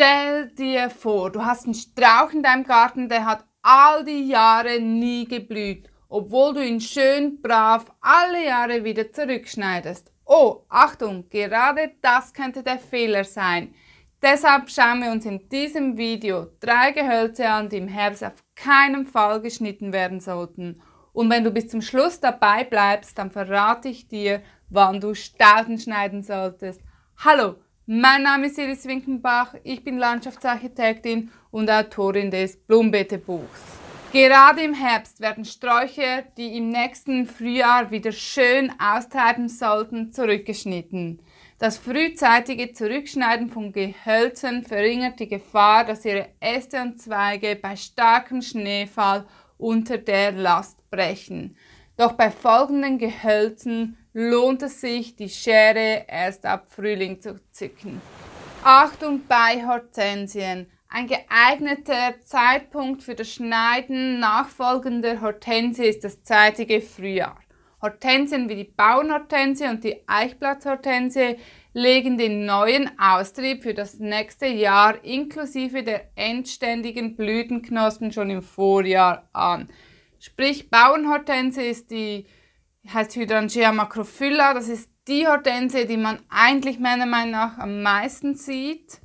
Stell dir vor, du hast einen Strauch in deinem Garten, der hat all die Jahre nie geblüht, obwohl du ihn schön brav alle Jahre wieder zurückschneidest. Oh, Achtung, gerade das könnte der Fehler sein. Deshalb schauen wir uns in diesem Video drei Gehölze an, die im Herbst auf keinen Fall geschnitten werden sollten. Und wenn du bis zum Schluss dabei bleibst, dann verrate ich dir, wann du Stauden schneiden solltest. Hallo, mein Name ist Iris Winkenbach, ich bin Landschaftsarchitektin und Autorin des Blumenbeete-Buchs. Gerade im Herbst werden Sträucher, die im nächsten Frühjahr wieder schön austreiben sollten, zurückgeschnitten. Das frühzeitige Zurückschneiden von Gehölzen verringert die Gefahr, dass ihre Äste und Zweige bei starkem Schneefall unter der Last brechen. Doch bei folgenden Gehölzen lohnt es sich, die Schere erst ab Frühling zu zücken. Achtung bei Hortensien! Ein geeigneter Zeitpunkt für das Schneiden nachfolgender Hortensie ist das zeitige Frühjahr. Hortensien wie die Bauernhortensie und die Eichblatthortensie legen den neuen Austrieb für das nächste Jahr inklusive der endständigen Blütenknospen schon im Vorjahr an. Sprich, Bauernhortensie ist die heißt Hydrangea macrophylla. Das ist die Hortensie, die man eigentlich meiner Meinung nach am meisten sieht. Sie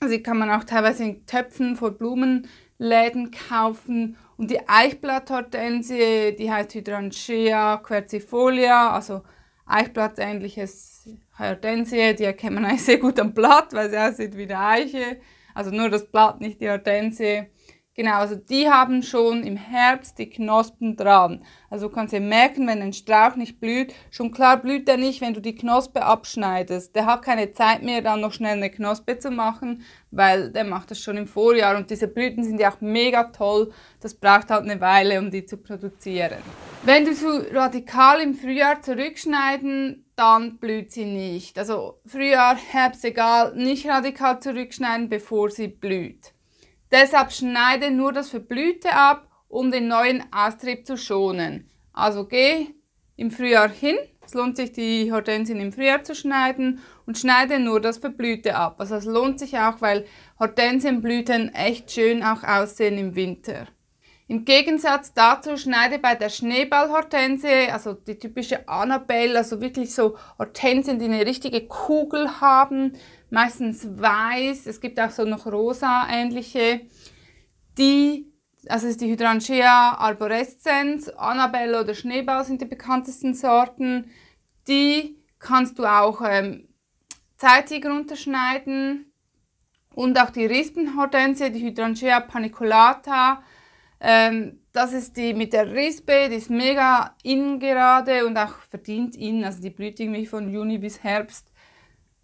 also kann man auch teilweise in Töpfen vor Blumenläden kaufen. Und die Eichblatthortensie, die heißt Hydrangea quercifolia, also Eichblattähnliches Hortensie. Die erkennt man eigentlich sehr gut am Blatt, weil sie aussieht wie eine Eiche. Also nur das Blatt, nicht die Hortensie. Genau, also die haben schon im Herbst die Knospen dran. Also du kannst ja merken, wenn ein Strauch nicht blüht, schon klar blüht er nicht, wenn du die Knospe abschneidest. Der hat keine Zeit mehr, dann noch schnell eine Knospe zu machen, weil der macht das schon im Vorjahr. Und diese Blüten sind ja auch mega toll. Das braucht halt eine Weile, um die zu produzieren. Wenn du zu so radikal im Frühjahr zurückschneiden, dann blüht sie nicht. Also Frühjahr, Herbst, egal, nicht radikal zurückschneiden, bevor sie blüht. Deshalb schneide nur das Verblühte ab, um den neuen Astrieb zu schonen. Also geh im Frühjahr hin, es lohnt sich die Hortensien im Frühjahr zu schneiden und schneide nur das Verblühte ab. Also es lohnt sich auch, weil Hortensienblüten echt schön auch aussehen im Winter. Im Gegensatz dazu schneide bei der Schneeballhortensie, also die typische Annabelle, also wirklich so Hortensien, die eine richtige Kugel haben, meistens weiß, es gibt auch so noch rosa ähnliche, die, also ist die Hydrangea arborescens, Annabelle oder Schneeball sind die bekanntesten Sorten, die kannst du auch ähm, zeitig runterschneiden und auch die Rispenhortensie, die Hydrangea paniculata, ähm, das ist die mit der Rispe, die ist mega innen gerade und auch verdient innen. Also die blüht irgendwie von Juni bis Herbst,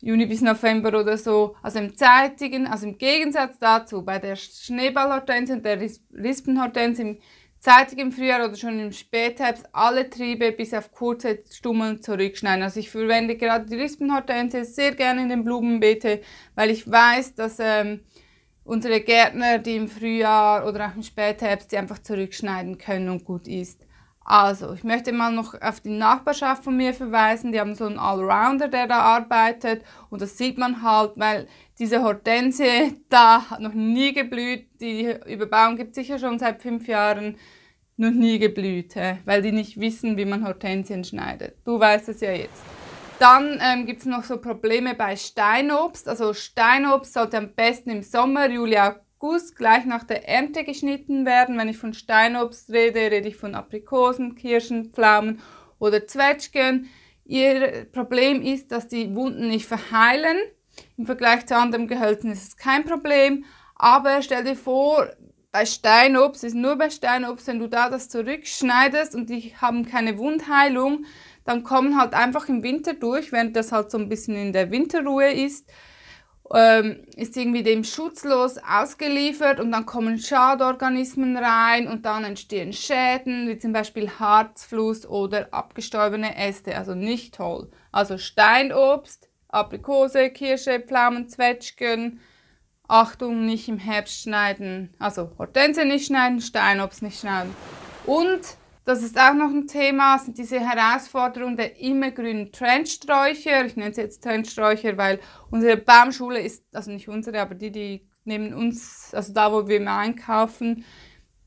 Juni bis November oder so. Also im zeitigen, also im Gegensatz dazu, bei der Schneeballhortensie und der Rispenhortensie im zeitigen Frühjahr oder schon im Spätherbst alle Triebe bis auf kurze Stummeln zurückschneiden. Also ich verwende gerade die Rispenhortensie sehr gerne in den Blumenbeete, weil ich weiß, dass ähm, unsere Gärtner, die im Frühjahr oder auch im Spätherbst die einfach zurückschneiden können und gut ist. Also, ich möchte mal noch auf die Nachbarschaft von mir verweisen. Die haben so einen Allrounder, der da arbeitet. Und das sieht man halt, weil diese Hortensie da hat noch nie geblüht. Die Überbauung gibt es sicher schon seit fünf Jahren noch nie geblüht, weil die nicht wissen, wie man Hortensien schneidet. Du weißt es ja jetzt. Dann ähm, gibt es noch so Probleme bei Steinobst. Also Steinobst sollte am besten im Sommer, Juli, August, gleich nach der Ernte geschnitten werden. Wenn ich von Steinobst rede, rede ich von Aprikosen, Kirschen, Pflaumen oder Zwetschgen. Ihr Problem ist, dass die Wunden nicht verheilen. Im Vergleich zu anderen Gehölzen ist es kein Problem. Aber stell dir vor, bei Steinobst ist nur bei Steinobst, wenn du da das zurückschneidest und die haben keine Wundheilung, dann kommen halt einfach im Winter durch, während das halt so ein bisschen in der Winterruhe ist, ähm, ist irgendwie dem schutzlos ausgeliefert und dann kommen Schadorganismen rein und dann entstehen Schäden, wie zum Beispiel Harzfluss oder abgestorbene Äste, also nicht toll. Also Steinobst, Aprikose, Kirsche, Pflaumen, Zwetschgen, Achtung, nicht im Herbst schneiden, also Hortense nicht schneiden, Steinobst nicht schneiden. Und das ist auch noch ein Thema, sind diese Herausforderungen der immergrünen Trendsträucher. Ich nenne sie jetzt Trendsträucher, weil unsere Baumschule ist, also nicht unsere, aber die, die neben uns, also da, wo wir immer einkaufen,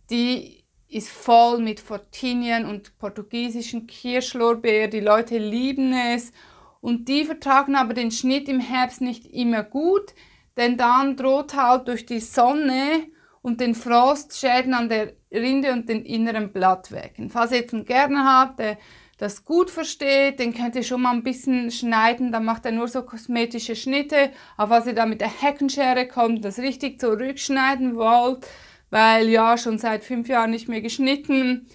die ist voll mit Fortinien und portugiesischen Kirschlorbeer. Die Leute lieben es. Und die vertragen aber den Schnitt im Herbst nicht immer gut, denn dann droht halt durch die Sonne und den Frostschäden an der Rinde und den inneren Blattwerken. Falls ihr jetzt einen Gärtner habt, der das gut versteht, den könnt ihr schon mal ein bisschen schneiden, dann macht er nur so kosmetische Schnitte. Aber falls ihr da mit der Heckenschere kommt, das richtig zurückschneiden wollt, weil ja schon seit fünf Jahren nicht mehr geschnitten,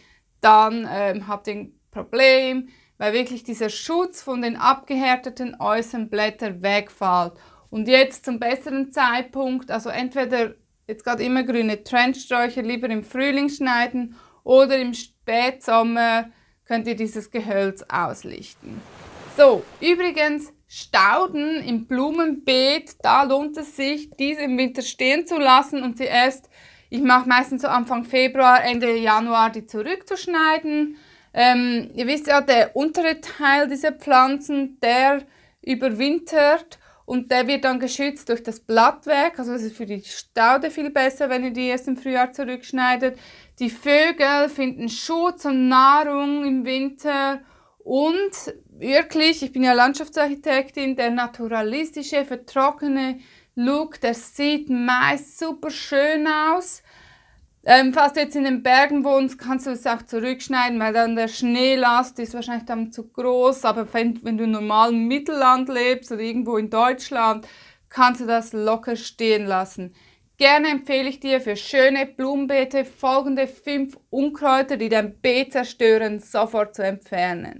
dann ähm, habt ihr ein Problem, weil wirklich dieser Schutz von den abgehärteten äußeren Blättern wegfällt. Und jetzt zum besseren Zeitpunkt, also entweder jetzt gerade immer grüne Trendsträucher lieber im Frühling schneiden oder im Spätsommer könnt ihr dieses Gehölz auslichten. So, übrigens Stauden im Blumenbeet, da lohnt es sich, diese im Winter stehen zu lassen und sie erst, ich mache meistens so Anfang Februar, Ende Januar die zurückzuschneiden. Ähm, ihr wisst ja, der untere Teil dieser Pflanzen, der überwintert und der wird dann geschützt durch das Blattwerk, also es ist für die Staude viel besser, wenn ihr die erst im Frühjahr zurückschneidet. Die Vögel finden Schutz und Nahrung im Winter und wirklich, ich bin ja Landschaftsarchitektin, der naturalistische, vertrockene Look, der sieht meist super schön aus. Ähm, falls du jetzt in den Bergen wohnst, kannst du es auch zurückschneiden, weil dann der Schneelast ist wahrscheinlich dann zu groß. Aber wenn, wenn du im normalen Mittelland lebst oder irgendwo in Deutschland, kannst du das locker stehen lassen. Gerne empfehle ich dir für schöne Blumenbeete folgende fünf Unkräuter, die dein Beet zerstören, sofort zu entfernen.